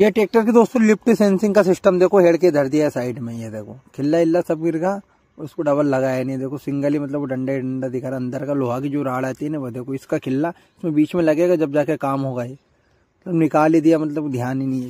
ये ट्रैक्टर की दोस्तों लिफ्ट सेंसिंग का सिस्टम देखो हेड के धर दिया साइड में ये देखो खिल्ला इल्ला सब गिर गया उसको डबल लगाया नहीं देखो सिंगल ही मतलब वो डंडा डंडा दिखा रहा अंदर का लोहा की जो राड़ आती है ना वो देखो इसका खिल्ला इसमें बीच में लगेगा जब जाके काम होगा ये मतलब निकाल ही दिया मतलब ध्यान ही नहीं है